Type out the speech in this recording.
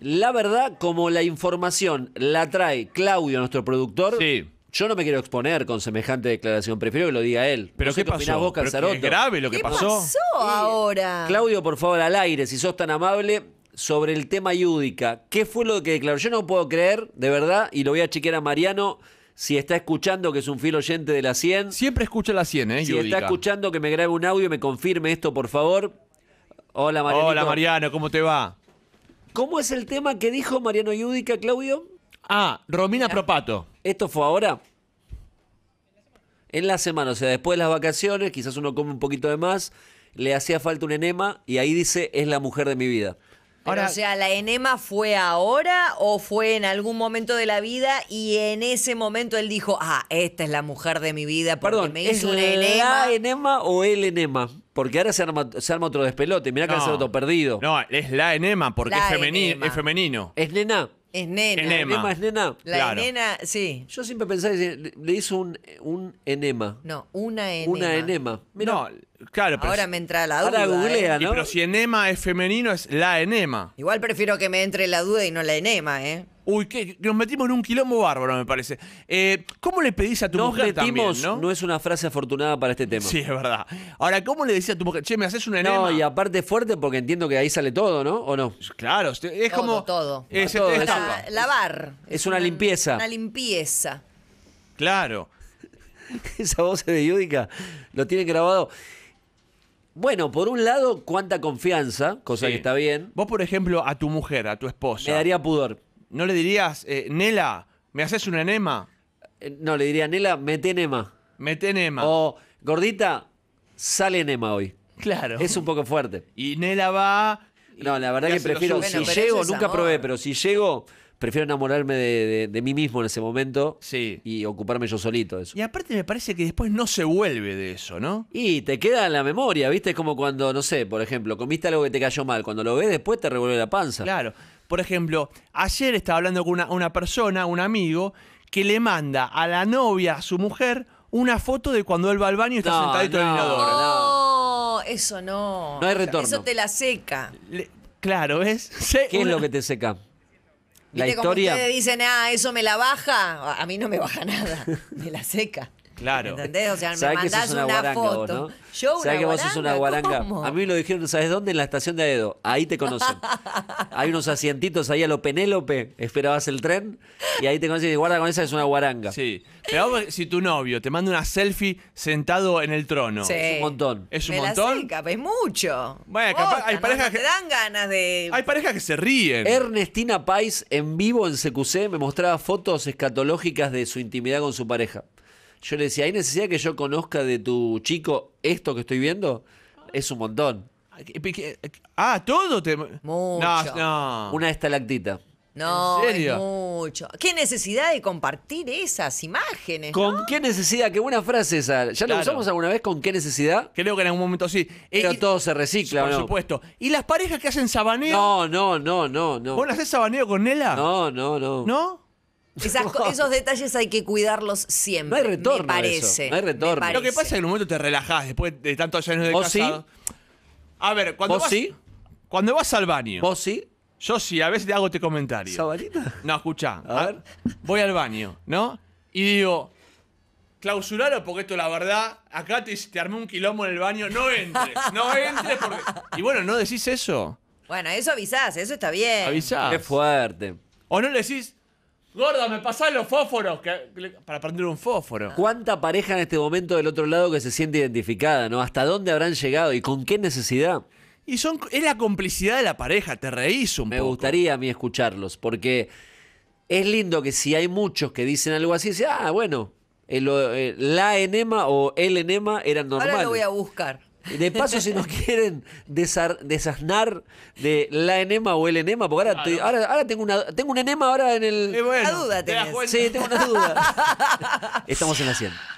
La verdad, como la información la trae Claudio, nuestro productor. Sí. Yo no me quiero exponer con semejante declaración, prefiero que lo diga él. Pero ¿qué pasó? grave lo que ¿Qué pasó. ahora? Claudio, por favor, al aire, si sos tan amable, sobre el tema Yúdica. ¿Qué fue lo que declaró? Yo no puedo creer, de verdad, y lo voy a chequear a Mariano si está escuchando, que es un fiel oyente de la 100. Siempre escucha la 100, ¿eh? Si está escuchando, que me grabe un audio y me confirme esto, por favor. Hola, Mariano. Hola, Mariano, ¿cómo te va? ¿Cómo es el tema que dijo Mariano Yudica, Claudio? Ah, Romina Propato. ¿Esto fue ahora? En la semana, o sea, después de las vacaciones, quizás uno come un poquito de más, le hacía falta un enema y ahí dice, es la mujer de mi vida o sea, ¿la enema fue ahora o fue en algún momento de la vida y en ese momento él dijo, ah, esta es la mujer de mi vida porque perdón, me hizo ¿es enema? enema? ¿La enema o el enema? Porque ahora se arma, otro despelote, mirá que se otro perdido. No, es la enema porque es, femenino, es Lena. Es nena. Enema. es nena? La Claro. enena, sí. Yo siempre pensaba le- hizo un, un enema. No, una enema. Una enema. No, claro, pero, Ahora me entra la duda. Ahora ¿eh? googlea, pero si enema es femenino, es la enema. Igual prefiero que me entre la duda y no la enema, ¿eh? Uy, que nos metimos en un quilombo bárbaro, me parece. Eh, ¿Cómo le pedís a tu mujer también, ¿no? ¿no? es una frase afortunada para este tema. Sí, es verdad. Ahora, ¿cómo le decís a tu mujer? Che, me haces una enema. No, y aparte fuerte porque entiendo que ahí sale todo, ¿no? ¿O no? Claro, es como... Todo, es, todo. Este lavar. Es, una, limpieza. Una limpieza. Claro. Esa voz de Júdica lo tiene grabado. Bueno, por un lado, cuánta confianza, cosa que está bien. Vos, por ejemplo, a tu mujer, a tu esposa. Me daría pudor. ¿No le dirías, eh, Nela, me haces un enema? Eh, no, le diría, Nela, mete enema. Mete enema. O, gordita, sale enema hoy. Claro. Es un poco fuerte. Y Nela va. No, la verdad que prefiero. si llego, nunca probé, pero si llego, prefiero enamorarme de, mí mismo en ese momento y ocuparme yo solito eso. Y aparte me parece que después no se vuelve de eso, ¿no? Y te queda en la memoria, ¿viste? Es como cuando, no sé, por ejemplo, comiste algo que te cayó mal, cuando lo ves después te revuelve la panza. Claro. Por ejemplo, ayer estaba hablando con una, persona, un amigo, que le manda a la novia, a su mujer, una foto de cuando él va al baño y está sentadito en el inodoro. No, oh, eso no. No hay retorno. Eso te la seca. claro, ¿ves? ¿Qué es lo que te seca? La historia. Como ustedes dicen, ah, eso me la baja. A mí no me baja nada, me la seca. Claro. ¿Entendés? O sea, me mandás una, foto. ¿no? Yo una ¿Sabés que vos sos una guaranga? A mí me lo dijeron, ¿sabes dónde? En la estación de Aedo. Ahí te conocen. Hay unos asientitos ahí a lo Penélope. Esperabas el tren y ahí te conocen. Y guarda con esa, es una guaranga. Sí. Pero si tu novio te manda una selfie sentado en el trono. Es un montón. Es un montón. es mucho. Bueno, capaz, hay parejas que. Te dan ganas de. Hay parejas que se ríen. Ernestina Pais en vivo en CQC me mostraba fotos escatológicas de su intimidad con su pareja. Yo le decía, ¿hay necesidad que yo conozca de tu chico esto que estoy viendo? Es un montón. Ah, todo Mucho. No, no. Una estalactita. No, ¿En mucho. ¿Qué necesidad de compartir esas imágenes? ¿Con qué necesidad? Qué buena frase esa. ¿Ya lo la usamos alguna vez? ¿Con qué necesidad? Creo que en algún momento sí. Pero eh, todo se recicla, Por supuesto. ¿Y las parejas que hacen sabaneo? No, no, no, no, no. ¿Vos no sabaneo con Nela? No, no, no. ¿No? esos detalles hay que cuidarlos siempre. No hay retorno. Me parece. No hay retorno. Lo que pasa es que en un momento te relajás después de tantos años de casado. A ver, cuando vas, cuando vas al baño. ¿Vos sí? Yo sí, a veces te hago este comentario. No, escucha. A, ver. Ah, voy al baño, ¿no? Y digo, clausuralo porque esto la verdad, acá te, armé un quilombo en el baño, no entres, no entres Y bueno, no decís eso. Bueno, eso avisás, eso está bien. Avisás. Qué fuerte. O no le decís, Gorda, me pasás los fósforos para prender un fósforo. ¿Cuánta pareja en este momento del otro lado que se siente identificada, no? ¿Hasta dónde habrán llegado y con qué necesidad? Y son, es la complicidad de la pareja, te reís un poco. Me gustaría a mí escucharlos, porque es lindo que si hay muchos que dicen algo así, dice, ah, bueno, eh, la enema o el enema eran normales. Ahora lo voy a buscar. De paso, si nos quieren desar, desasnar de la enema o el enema, porque ahora, ahora, ahora, tengo una tengo un enema ahora en el. la duda sí, tengo una duda. Estamos en la 100.